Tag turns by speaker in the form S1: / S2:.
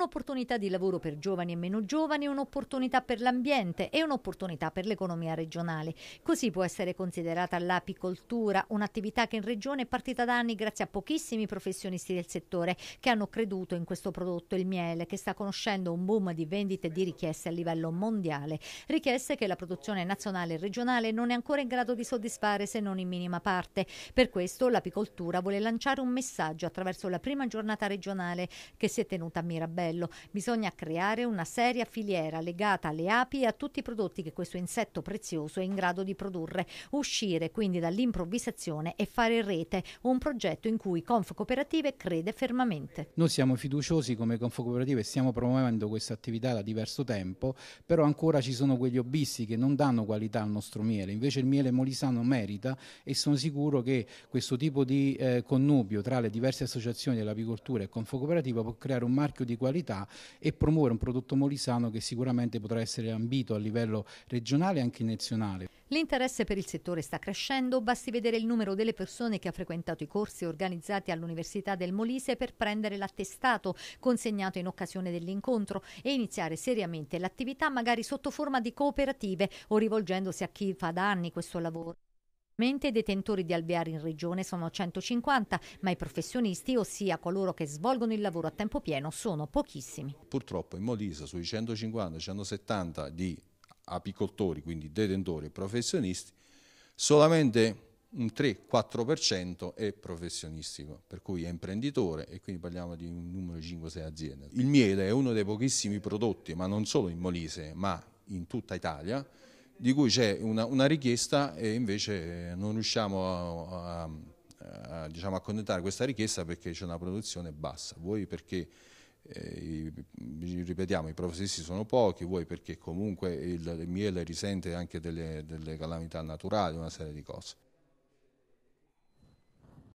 S1: un'opportunità di lavoro per giovani e meno giovani, un'opportunità per l'ambiente e un'opportunità per l'economia regionale. Così può essere considerata l'apicoltura, un'attività che in regione è partita da anni grazie a pochissimi professionisti del settore che hanno creduto in questo prodotto, il miele, che sta conoscendo un boom di vendite e di richieste a livello mondiale, richieste che la produzione nazionale e regionale non è ancora in grado di soddisfare se non in minima parte. Per questo l'apicoltura vuole lanciare un messaggio attraverso la prima giornata regionale che si è tenuta a Mirabello livello. Bisogna creare una seria filiera legata alle api e a tutti i prodotti che questo insetto prezioso è in grado di produrre. Uscire quindi dall'improvvisazione e fare rete, un progetto in cui Confcooperative crede fermamente.
S2: Noi siamo fiduciosi come Confcooperative e stiamo promuovendo questa attività da diverso tempo, però ancora ci sono quegli obbisti che non danno qualità al nostro miele, invece il miele molisano merita e sono sicuro che questo tipo di eh, connubio tra le diverse associazioni dell'apicoltura e Confcooperativa può creare un marchio di qualità qualità e promuovere un prodotto molisano che sicuramente potrà essere ambito a livello regionale e anche nazionale.
S1: L'interesse per il settore sta crescendo, basti vedere il numero delle persone che ha frequentato i corsi organizzati all'Università del Molise per prendere l'attestato consegnato in occasione dell'incontro e iniziare seriamente l'attività magari sotto forma di cooperative o rivolgendosi a chi fa da anni questo lavoro i detentori di alveari in regione sono 150, ma i professionisti, ossia coloro che svolgono il lavoro a tempo pieno, sono pochissimi.
S3: Purtroppo in Molise sui 150-170 di apicoltori, quindi detentori e professionisti, solamente un 3-4% è professionistico, per cui è imprenditore e quindi parliamo di un numero di 5-6 aziende. Il miele è uno dei pochissimi prodotti, ma non solo in Molise, ma in tutta Italia, di cui c'è una, una, richiesta e invece eh, non riusciamo a, a, a, diciamo, accontentare questa richiesta perché c'è una produzione bassa. Voi perché, eh, i, ripetiamo, i professionisti sono pochi, voi perché comunque il, il miele risente anche delle, delle calamità naturali, una serie di cose.